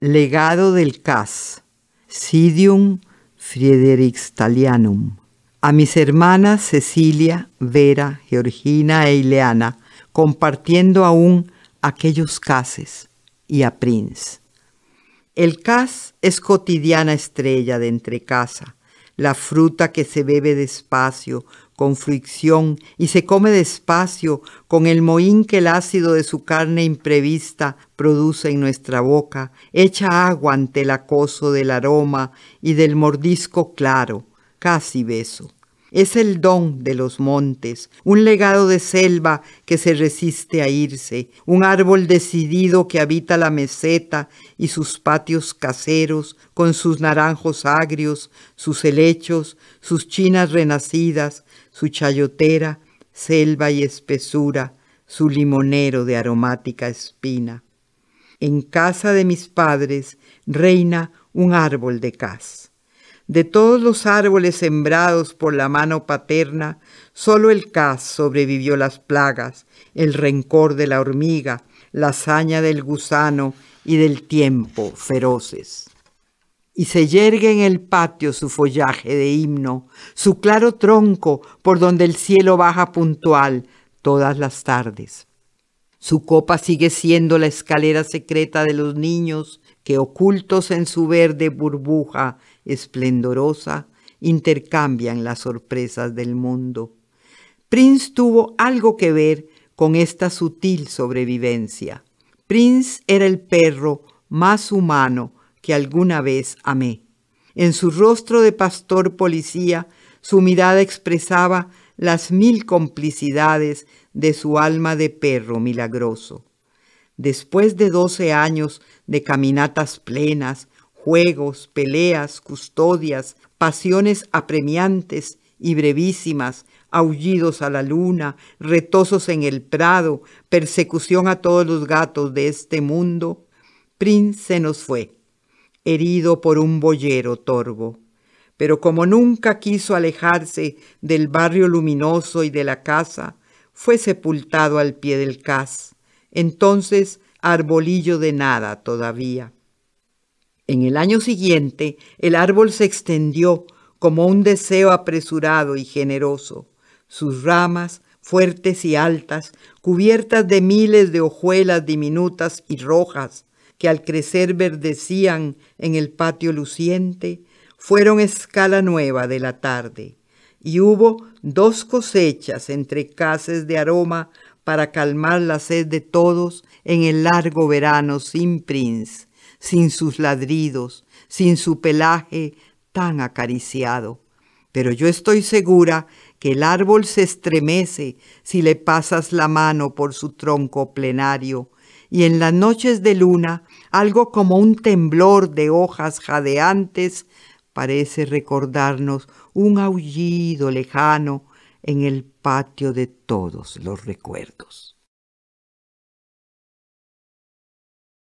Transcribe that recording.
Legado del CAS, Sidium Talianum. A mis hermanas Cecilia, Vera, Georgina e Ileana, compartiendo aún aquellos cases y a Prince. El cas es cotidiana estrella de entrecasa, la fruta que se bebe despacio con fricción y se come despacio con el mohín que el ácido de su carne imprevista produce en nuestra boca, echa agua ante el acoso del aroma y del mordisco claro, casi beso. Es el don de los montes, un legado de selva que se resiste a irse, un árbol decidido que habita la meseta y sus patios caseros, con sus naranjos agrios, sus helechos, sus chinas renacidas, su chayotera, selva y espesura, su limonero de aromática espina. En casa de mis padres reina un árbol de caz. De todos los árboles sembrados por la mano paterna, solo el cas sobrevivió las plagas, el rencor de la hormiga, la hazaña del gusano y del tiempo feroces. Y se yergue en el patio su follaje de himno, su claro tronco por donde el cielo baja puntual todas las tardes. Su copa sigue siendo la escalera secreta de los niños que ocultos en su verde burbuja esplendorosa, intercambian las sorpresas del mundo. Prince tuvo algo que ver con esta sutil sobrevivencia. Prince era el perro más humano que alguna vez amé. En su rostro de pastor policía, su mirada expresaba las mil complicidades de su alma de perro milagroso después de doce años de caminatas plenas, juegos, peleas, custodias, pasiones apremiantes y brevísimas, aullidos a la luna, retosos en el prado, persecución a todos los gatos de este mundo, Prince se nos fue, herido por un boyero torvo. Pero como nunca quiso alejarse del barrio luminoso y de la casa, fue sepultado al pie del cas entonces arbolillo de nada todavía. En el año siguiente el árbol se extendió como un deseo apresurado y generoso. Sus ramas, fuertes y altas, cubiertas de miles de hojuelas diminutas y rojas, que al crecer verdecían en el patio luciente, fueron escala nueva de la tarde, y hubo dos cosechas entre cases de aroma para calmar la sed de todos en el largo verano sin Prince, sin sus ladridos, sin su pelaje tan acariciado. Pero yo estoy segura que el árbol se estremece si le pasas la mano por su tronco plenario, y en las noches de luna algo como un temblor de hojas jadeantes parece recordarnos un aullido lejano en el patio de todos los recuerdos.